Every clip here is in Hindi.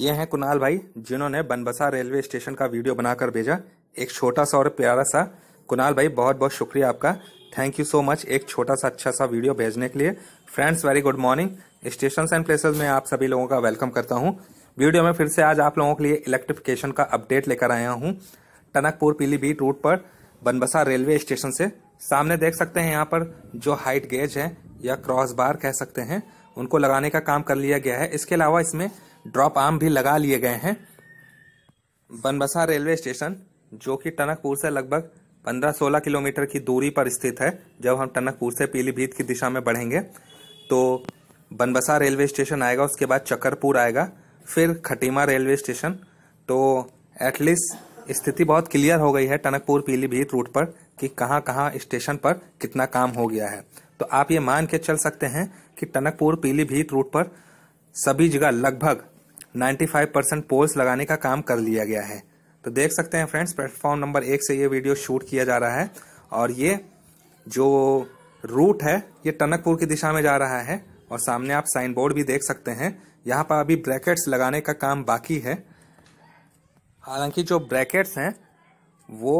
ये हैं कुणाल भाई जिन्होंने बनबसा रेलवे स्टेशन का वीडियो बनाकर भेजा एक छोटा सा और प्यारा सा कुणाल भाई बहुत बहुत शुक्रिया आपका थैंक यू सो मच एक छोटा सा अच्छा सा वीडियो भेजने के लिए friends very good morning station and places में आप सभी लोगों का वेलकम करता हूँ वीडियो में फिर से आज आप लोगों के लिए इलेक्ट्रिफिकेशन का अपडेट लेकर आया हूँ टनकपुर पीलीभीत रूट पर बनबसा रेलवे स्टेशन से सामने देख सकते हैं यहाँ पर जो हाइट गेज है या क्रॉस बार कह सकते हैं उनको लगाने का काम कर लिया गया है इसके अलावा इसमें ड्रॉप आर्म भी लगा लिए गए हैं बनबसा रेलवे स्टेशन जो कि टनकपुर से लगभग 15-16 किलोमीटर की दूरी पर स्थित है जब हम टनकपुर से पीलीभीत की दिशा में बढ़ेंगे तो बनबसा रेलवे स्टेशन आएगा उसके बाद चक्करपुर आएगा फिर खटीमा रेलवे स्टेशन तो एटलीस्ट स्थिति बहुत क्लियर हो गई है टनकपुर पीलीभीत रूट पर कि कहाँ कहाँ स्टेशन पर कितना काम हो गया है तो आप ये मान के चल सकते हैं कि टनकपुर पीलीभीत रूट पर सभी जगह लगभग 95 परसेंट पोल्स लगाने का काम कर लिया गया है तो देख सकते हैं फ्रेंड्स प्लेटफॉर्म नंबर एक से ये वीडियो शूट किया जा रहा है और ये जो रूट है ये टनकपुर की दिशा में जा रहा है और सामने आप साइन बोर्ड भी देख सकते हैं यहाँ पर अभी ब्रैकेट्स लगाने का काम बाकी है हालांकि जो ब्रैकेट्स हैं वो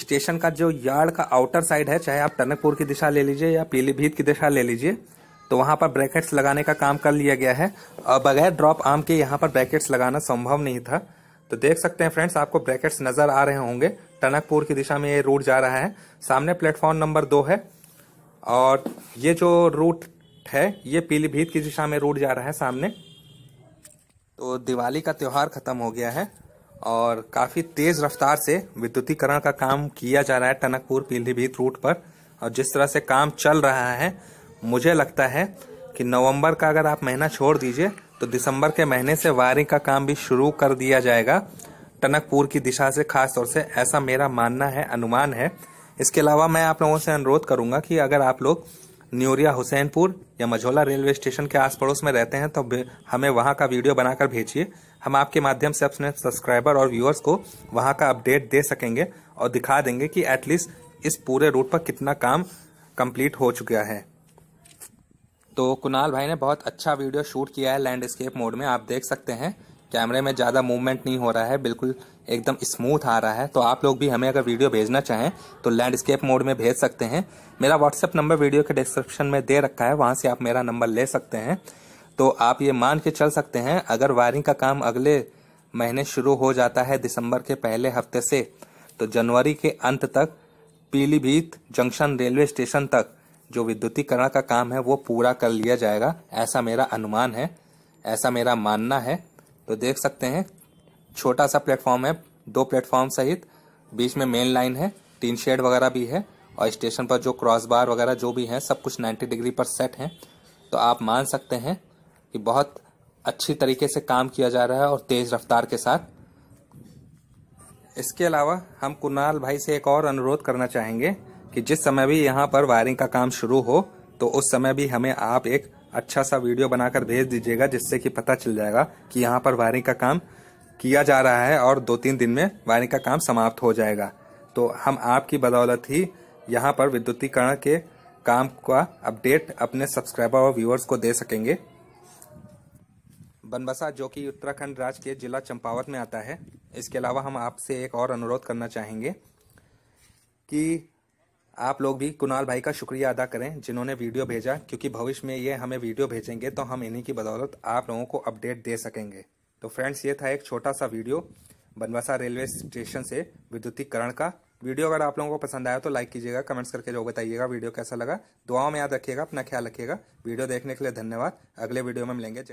स्टेशन का जो यार्ड का आउटर साइड है चाहे आप टनकपुर की दिशा ले लीजिए या पीलीभीत की दिशा ले लीजिए तो वहां पर ब्रैकेट्स लगाने का काम कर लिया गया है और बगैर ड्रॉप आर्म के यहाँ पर ब्रैकेट्स लगाना संभव नहीं था तो देख सकते हैं फ्रेंड्स आपको ब्रैकेट्स नजर आ रहे होंगे टनकपुर की दिशा में ये रूट जा रहा है सामने प्लेटफॉर्म नंबर दो है और ये जो रूट है ये पीलीभीत की दिशा में रूट जा रहा है सामने तो दिवाली का त्यौहार खत्म हो गया है और काफ़ी तेज़ रफ्तार से विद्युतीकरण का काम किया जा रहा है टनकपुर पीलीभीत रूट पर और जिस तरह से काम चल रहा है मुझे लगता है कि नवंबर का अगर आप महीना छोड़ दीजिए तो दिसंबर के महीने से वायरिंग का काम भी शुरू कर दिया जाएगा टनकपुर की दिशा से खास तौर से ऐसा मेरा मानना है अनुमान है इसके अलावा मैं आप लोगों से अनुरोध करूंगा कि अगर आप लोग न्यूरिया हुसैनपुर या मझोला रेलवे स्टेशन के आस पड़ोस में रहते हैं तो हमें वहाँ का वीडियो बनाकर भेजिए हम आपके माध्यम से अपने सब्सक्राइबर और व्यूअर्स को वहाँ का अपडेट दे सकेंगे और दिखा देंगे कि एटलीस्ट इस पूरे रूट पर कितना काम कंप्लीट हो चुका है तो कुणाल भाई ने बहुत अच्छा वीडियो शूट किया है लैंडस्केप मोड में आप देख सकते हैं कैमरे में ज़्यादा मूवमेंट नहीं हो रहा है बिल्कुल एकदम स्मूथ आ रहा है तो आप लोग भी हमें अगर वीडियो भेजना चाहें तो लैंडस्केप मोड में भेज सकते हैं मेरा व्हाट्सएप नंबर वीडियो के डिस्क्रिप्शन में दे रखा है वहाँ से आप मेरा नंबर ले सकते हैं तो आप ये मान के चल सकते हैं अगर वायरिंग का काम अगले महीने शुरू हो जाता है दिसंबर के पहले हफ्ते से तो जनवरी के अंत तक पीलीभीत जंक्शन रेलवे स्टेशन तक जो विद्युतीकरण का काम है वो पूरा कर लिया जाएगा ऐसा मेरा अनुमान है ऐसा मेरा मानना है तो देख सकते हैं छोटा सा प्लेटफॉर्म है दो प्लेटफॉर्म सहित बीच में मेन लाइन है टीन शेड वगैरह भी है और स्टेशन पर जो क्रॉस बार वगैरह जो भी हैं सब कुछ 90 डिग्री पर सेट हैं तो आप मान सकते हैं कि बहुत अच्छी तरीके से काम किया जा रहा है और तेज़ रफ्तार के साथ इसके अलावा हम कुणाल भाई से एक और अनुरोध करना चाहेंगे कि जिस समय भी यहाँ पर वायरिंग का काम शुरू हो तो उस समय भी हमें आप एक अच्छा सा वीडियो बनाकर भेज दीजिएगा जिससे कि पता चल जाएगा कि यहाँ पर वायरिंग का काम किया जा रहा है और दो तीन दिन में वायरिंग का काम समाप्त हो जाएगा तो हम आपकी बदौलत ही यहाँ पर विद्युतीकरण के काम का अपडेट अपने सब्सक्राइबर और व्यूअर्स को दे सकेंगे बनबसा जो कि उत्तराखंड राज्य के जिला चंपावत में आता है इसके अलावा हम आपसे एक और अनुरोध करना चाहेंगे कि आप लोग भी कुणाल भाई का शुक्रिया अदा करें जिन्होंने वीडियो भेजा क्योंकि भविष्य में ये हमें वीडियो भेजेंगे तो हम इन्हीं की बदौलत आप लोगों को अपडेट दे सकेंगे तो फ्रेंड्स ये था एक छोटा सा वीडियो बनवासा रेलवे स्टेशन से विद्युतीकरण का वीडियो अगर आप लोगों को पसंद आया तो लाइक कीजिएगा कमेंट्स करके जो बताइएगा वीडियो कैसा लगा दुआओं में याद रखिएगा अपना ख्याल रखिएगा वीडियो देखने के लिए धन्यवाद अगले वीडियो में मिलेंगे जय